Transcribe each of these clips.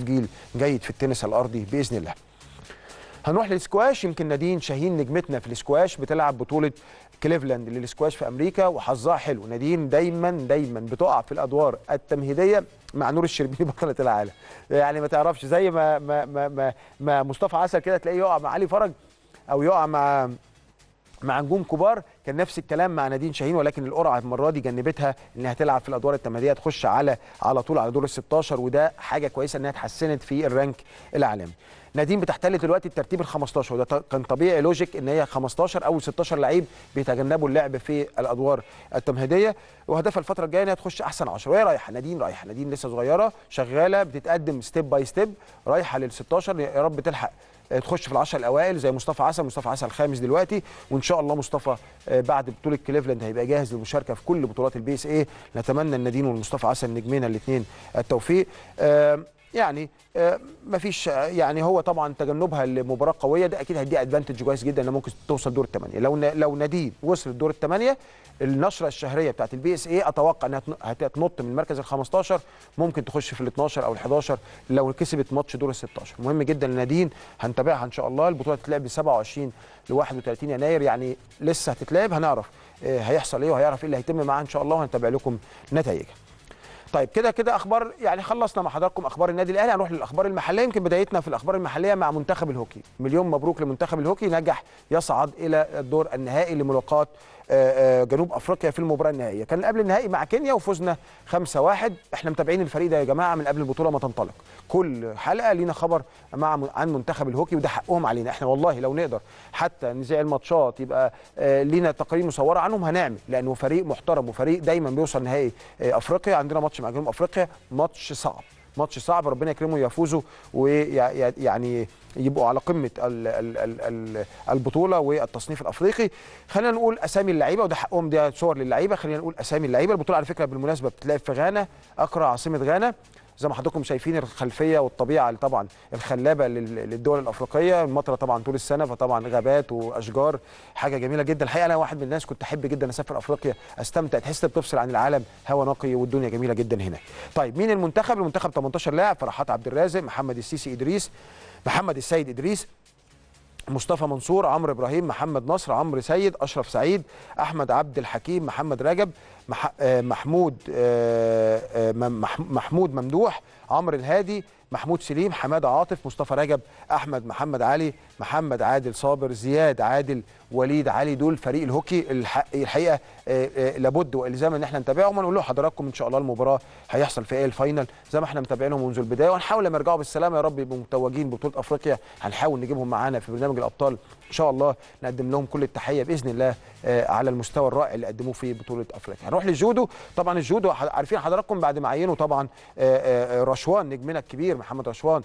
جيل جيد في التنس الارضي باذن الله هنروح للسكواش يمكن نادين شاهين نجمتنا في السكواش بتلعب بطوله كليفلاند للسكواش في امريكا وحظها حلو نادين دايما دايما بتقع في الادوار التمهيديه مع نور الشربيني بطله العالم يعني ما تعرفش زي ما ما ما, ما, ما مصطفى عسل كده تلاقيه يقع مع علي فرج او يقع مع مع نجوم كبار كان نفس الكلام مع نادين شاهين ولكن القرعه المره دي جنبتها انها تلعب في الادوار التمهيديه تخش على على طول على دور ال 16 وده حاجه كويسه انها اتحسنت في الرانك العالمي. نادين بتحتل دلوقتي الترتيب ال 15 وده كان طبيعي لوجيك ان هي 15 اول 16 لعيب بيتجنبوا اللعب في الادوار التمهيديه وهدفها الفتره الجايه انها تخش احسن 10 وهي رايحه نادين رايحه نادين لسه صغيره شغاله بتتقدم ستيب باي ستيب رايحه لل 16 يا رب تلحق تخش في العشر الاوائل زي مصطفى عسل مصطفى عسل الخامس دلوقتي وان شاء الله مصطفى آه، بعد بطوله كليفلاند هيبقى جاهز للمشاركه في كل بطولات البي اس اي نتمنى النادين والمصطفى عسل نجمينا الاثنين التوفيق آه، يعني آه، ما فيش آه، يعني هو طبعا تجنبها لمباراه قويه ده اكيد هيدي ادفانتج كويس جدا انها ممكن توصل دور الثمانيه لو لو نادين وصل دور الثمانيه النشره الشهريه بتاعت البي اس اي اتوقع انها هتنط من المركز ال 15 ممكن تخش في ال 12 او ال 11 لو كسبت ماتش دور ال 16 مهم جدا لنادين هنتابعها ان شاء الله البطوله هتتلعب من 27 ل 31 يناير يعني لسه هتتلعب هنعرف آه، هيحصل ايه وهيعرف ايه اللي هيتم معاها ان شاء الله وهنتابع لكم نتائجها طيب كده كده اخبار يعني خلصنا مع حضراتكم اخبار النادي الاهلي هنروح للاخبار المحليه يمكن بدايتنا في الاخبار المحليه مع منتخب الهوكي مليون مبروك لمنتخب الهوكي نجح يصعد الى الدور النهائي لملاقاه آه، آه، جنوب افريقيا في المباراه النهائيه كان قبل النهائي مع كينيا وفزنا 5-1 احنا متابعين الفريق ده يا جماعه من قبل البطوله ما تنطلق كل حلقه لينا خبر مع عن منتخب الهوكي وده حقهم علينا احنا والله لو نقدر حتى نذيع الماتشات يبقى آه، لينا تقارير مصوره عنهم هنعمل لانه فريق محترم وفريق دايما بيوصل نهائي آه، افريقيا عندنا ماتش مع جنوب افريقيا ماتش صعب ماتش صعب ربنا يكرمه يفوزوا ويعني يبقوا على قمه البطوله والتصنيف الافريقي خلينا نقول اسامي اللعيبه وده حقهم دي صور للعيبه خلينا نقول اسامي اللعيبه البطوله على فكره بالمناسبه بتتلعب في غانا اقرا عاصمه غانا زي ما حضراتكم شايفين الخلفيه والطبيعه اللي طبعا الخلابه للدول الافريقيه المطره طبعا طول السنه فطبعا غابات واشجار حاجه جميله جدا الحقيقه انا واحد من الناس كنت احب جدا اسافر افريقيا استمتع تحس بتفصل عن العالم هواء نقي والدنيا جميله جدا هنا طيب مين المنتخب المنتخب 18 لاعب فرحات عبد الرازق محمد السيسي ادريس محمد السيد ادريس مصطفى منصور عمرو ابراهيم محمد نصر عمرو سيد اشرف سعيد احمد عبد الحكيم محمد رجب آه، محمود آه، آه، محمود ممدوح عمرو الهادي محمود سليم حماده عاطف مصطفى رجب احمد محمد علي محمد عادل صابر زياد عادل وليد علي دول فريق الهوكي الحقيقه لابد والزام ان احنا نتابعهم ونقول له حضراتكم ان شاء الله المباراه هيحصل في ايه الفاينل زي ما احنا متابعينهم منذ البدايه وهنحاول لما يرجعوا بالسلامه يا رب يبقوا متوجين ببطوله افريقيا هنحاول نجيبهم معانا في برنامج الابطال ان شاء الله نقدم لهم كل التحيه باذن الله على المستوى الرائع اللي قدموه في بطوله افريقيا نروح للجودو طبعا الجودو عارفين حضراتكم بعد ما عينوا طبعا آه، آه، آه، رشوان نجمنا الكبير محمد رشوان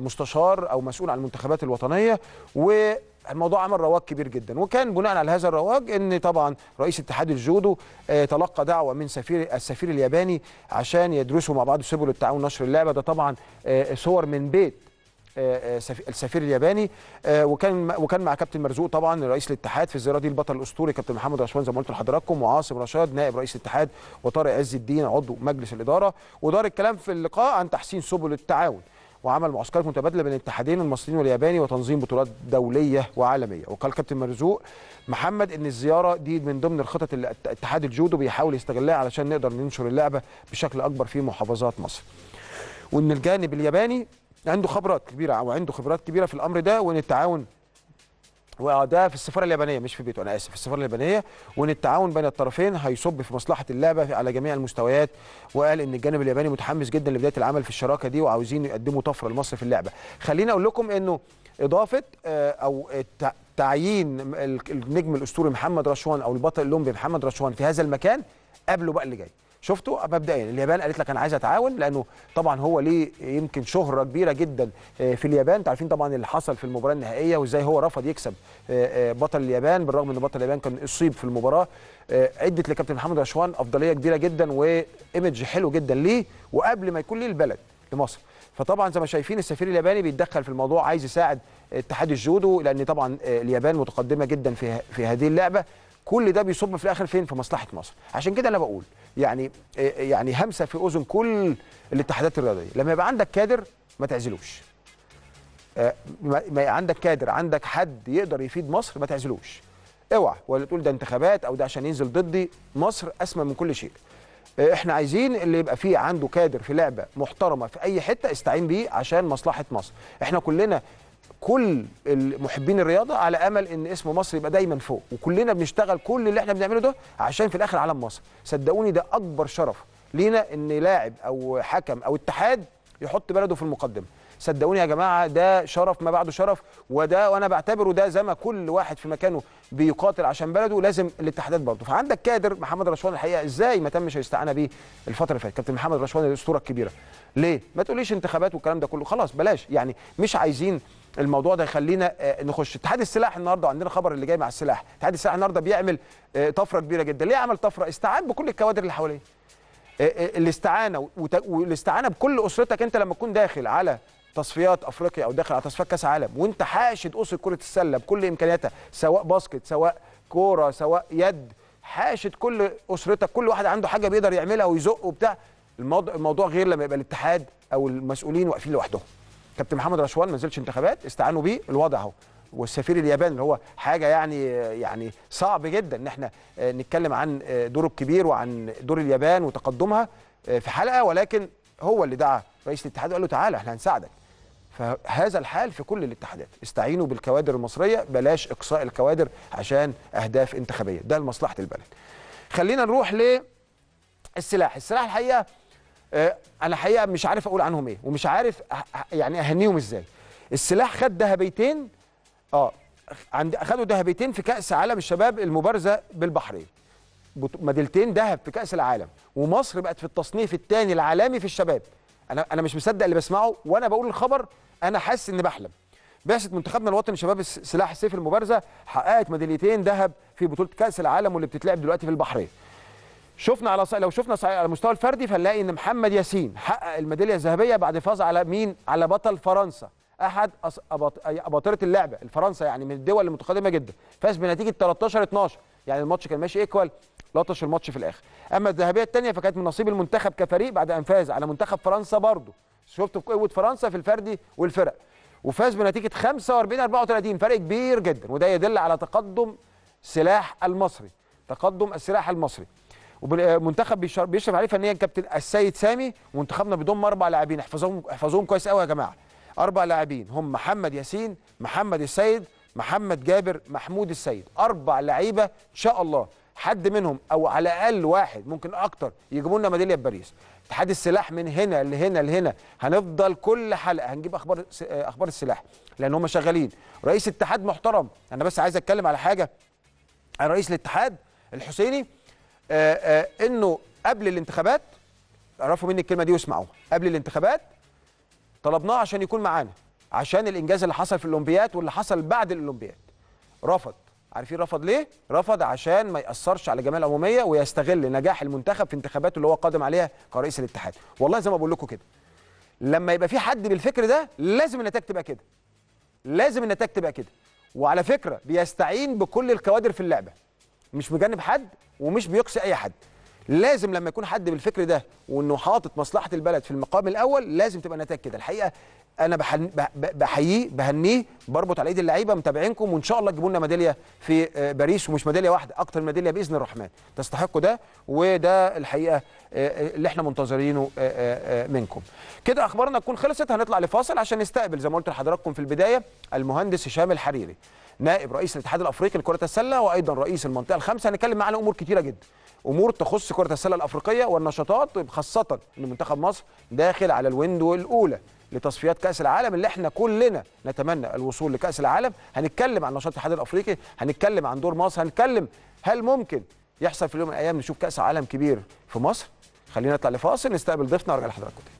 مستشار او مسؤول عن المنتخبات الوطنيه و الموضوع عمل رواج كبير جدا وكان بناء على هذا الرواج ان طبعا رئيس اتحاد الجودو تلقى دعوه من سفير السفير الياباني عشان يدرسوا مع بعض سبل التعاون نشر اللعبه ده طبعا صور من بيت آه، آه، السفير الياباني آه، وكان وكان مع كابتن مرزوق طبعا رئيس الاتحاد في الزياره دي البطل الاسطوري كابتن محمد رشوان زي ما قلت لحضراتكم وعاصم رشاد نائب رئيس الاتحاد وطارق عز الدين عضو مجلس الاداره ودار الكلام في اللقاء عن تحسين سبل التعاون وعمل معسكرات متبادله بين الاتحادين المصريين والياباني وتنظيم بطولات دوليه وعالميه وقال كابتن مرزوق محمد ان الزياره دي من ضمن الخطط اللي اتحاد الجودو بيحاول يستغلها علشان نقدر ننشر اللعبه بشكل اكبر في محافظات مصر وان الجانب الياباني عنده خبرات كبيره او عنده خبرات كبيره في الامر ده وان التعاون وده في السفاره اليابانيه مش في بيته انا اسف في السفاره اليابانيه وان التعاون بين الطرفين هيصب في مصلحه اللعبه على جميع المستويات وقال ان الجانب الياباني متحمس جدا لبدايه العمل في الشراكه دي وعاوزين يقدموا طفره لمصر في اللعبه خليني اقول لكم انه اضافه آه، او تعيين النجم الاسطوري محمد رشوان او البطل الاولمبي محمد رشوان في هذا المكان قبله بقى اللي جاي شفتوا مبدئيا اليابان قالت لك انا عايز اتعاون لانه طبعا هو ليه يمكن شهره كبيره جدا آه، في اليابان انتوا عارفين طبعا اللي حصل في المباراه النهائيه وازاي هو رفض يكسب آه، آه، بطل اليابان بالرغم ان بطل اليابان كان اصيب في المباراه عده لكابتن محمد رشوان افضليه كبيره جدا وايمج حلو جدا ليه وقبل ما يكون ليه البلد لمصر فطبعا زي ما شايفين السفير الياباني بيتدخل في الموضوع عايز يساعد اتحاد الجودو لان طبعا اليابان متقدمه جدا في في هذه اللعبه كل ده بيصب في الاخر فين في مصلحه مصر عشان كده انا بقول يعني آه، يعني همسه في اذن كل الاتحادات الرياضيه لما يبقى عندك كادر ما تعزلوش آه، ما عندك كادر عندك حد يقدر يفيد مصر ما تعزلوش اوعى ولا تقول ده انتخابات او ده عشان ينزل ضدي مصر اسمى من كل شيء آه، احنا عايزين اللي يبقى فيه عنده كادر في لعبه محترمه في اي حته استعين بيه عشان مصلحه مصر احنا كلنا كل محبين الرياضه على امل ان اسم مصر يبقى دايما فوق وكلنا بنشتغل كل اللي احنا بنعمله ده عشان في الاخر علم مصر صدقوني ده اكبر شرف لينا ان لاعب او حكم او اتحاد يحط بلده في المقدمه صدقوني يا جماعه ده شرف ما بعده شرف وده وانا بعتبره ده زي ما كل واحد في مكانه بيقاتل عشان بلده لازم الاتحادات برضه فعندك كادر محمد رشوان الحقيقه ازاي ما تمش الاستعانه بيه الفتره اللي فاتت كابتن محمد رشوان الاسطوره الكبيره ليه ما تقوليش انتخابات والكلام ده كله خلاص بلاش يعني مش عايزين الموضوع ده يخلينا آه، نخش اتحاد السلاح النهارده عندنا خبر اللي جاي مع السلاح اتحاد السلاح النهارده بيعمل آه، طفره كبيره جدا ليه عمل طفره استعان بكل الكوادر اللي حواليه آه، الاستعانه والاستعانه بكل اسرتك انت لما تكون داخل على تصفيات افريقيا او داخل على تصفيات كاس عالم وانت حاشد اسره كره السله بكل امكانياتها سواء باسكت سواء كوره سواء يد حاشد كل اسرتك كل واحد عنده حاجه بيقدر يعملها ويزق وبتاع الموضوع غير لما يبقى الاتحاد او المسؤولين واقفين لوحدهم كابتن محمد رشوان ما نزلش انتخابات استعانوا بيه الوضع اهو والسفير الياباني اللي هو حاجه يعني يعني صعب جدا ان احنا آه، نتكلم عن آه، دوره الكبير وعن دور اليابان وتقدمها آه، في حلقه ولكن هو اللي دعا رئيس الاتحاد وقال له تعالى احنا هنساعدك فهذا الحال في كل الاتحادات استعينوا بالكوادر المصرية بلاش إقصاء الكوادر عشان أهداف انتخابية ده لمصلحة البلد خلينا نروح للسلاح السلاح الحقيقة آه، أنا حقيقة مش عارف أقول عنهم إيه ومش عارف أه، أه، يعني أهنيهم إزاي السلاح خد ذهبيتين آه عند خدوا ذهبيتين في كأس عالم الشباب المبارزة بالبحرين ميدالتين ذهب في كأس العالم ومصر بقت في التصنيف الثاني العالمي في الشباب انا انا مش مصدق اللي بسمعه وانا بقول الخبر انا حاسس اني بحلم بعثه منتخبنا الوطني شباب سلاح السيف المبارزه حققت ميداليتين ذهب في بطوله كاس العالم واللي بتتلعب دلوقتي في البحرين شفنا على لو شفنا على المستوى الفردي فنلاقي ان محمد ياسين حقق الميداليه الذهبيه بعد فاز على مين على بطل فرنسا احد اباطره اللعبه الفرنسا يعني من الدول المتقدمه جدا فاز بنتيجه 13 12 يعني الماتش كان ماشي ايكوال لطش الماتش في الاخر اما الذهبيه الثانيه فكانت من نصيب المنتخب كفريق بعد ان فاز على منتخب فرنسا برضه شفتوا قوه فرنسا في الفردي والفرق وفاز بنتيجه 45 34 فرق كبير جدا وده يدل على تقدم سلاح المصري تقدم السلاح المصري ومنتخب آه، بيشرف عليه فنيا كابتن السيد سامي ومنتخبنا بيضم اربع لاعبين احفظوهم احفظوهم كويس قوي يا جماعه اربع لاعبين هم محمد ياسين محمد السيد محمد جابر محمود السيد اربع لعيبه ان شاء الله حد منهم او على الاقل واحد ممكن اكتر يجيبوا لنا ميداليه باريس اتحاد السلاح من هنا لهنا لهنا هنفضل كل حلقه هنجيب اخبار اخبار السلاح لان هم شغالين رئيس اتحاد محترم انا بس عايز اتكلم على حاجه على رئيس الاتحاد الحسيني آآ آآ انه قبل الانتخابات اعرفوا مني الكلمه دي واسمعوها قبل الانتخابات طلبناه عشان يكون معانا عشان الانجاز اللي حصل في الاولمبياد واللي حصل بعد الاولمبياد رفض عارفين رفض ليه؟ رفض عشان ما ياثرش على الجمعيه العموميه ويستغل نجاح المنتخب في انتخاباته اللي هو قادم عليها كرئيس الاتحاد والله زي ما بقول لكم كده لما يبقى في حد بالفكر ده لازم النتائج تبقى كده لازم النتائج تبقى كده وعلى فكره بيستعين بكل الكوادر في اللعبه مش مجنب حد ومش بيقصي اي حد لازم لما يكون حد بالفكر ده وانه حاطط مصلحه البلد في المقام الاول لازم تبقى نتائج كده الحقيقه انا بحييه بهنيه بربط على ايد اللعيبه متابعينكم وان شاء الله تجيبوا لنا ميداليه في آه، باريس ومش ميداليه واحده اكتر من ميداليه باذن الرحمن تستحقوا ده وده الحقيقه آه، آه، اللي احنا منتظرينه منكم كده اخبارنا تكون خلصت هنطلع لفاصل عشان نستقبل زي ما قلت لحضراتكم في البدايه المهندس هشام الحريري نائب رئيس الاتحاد الافريقي لكره السله وايضا رئيس المنطقه الخامسه هنتكلم معاه على امور كتيره جدا امور تخص كره السله الافريقيه والنشاطات طيب خاصه ان منتخب مصر داخل على الويندو الاولى لتصفيات كاس العالم اللي احنا كلنا نتمنى الوصول لكاس العالم هنتكلم عن نشاط الاتحاد الافريقي هنتكلم عن دور مصر هنتكلم هل ممكن يحصل في يوم من الايام نشوف كاس عالم كبير في مصر خلينا نطلع لفاصل نستقبل ضيفنا ورجع لحضراتكم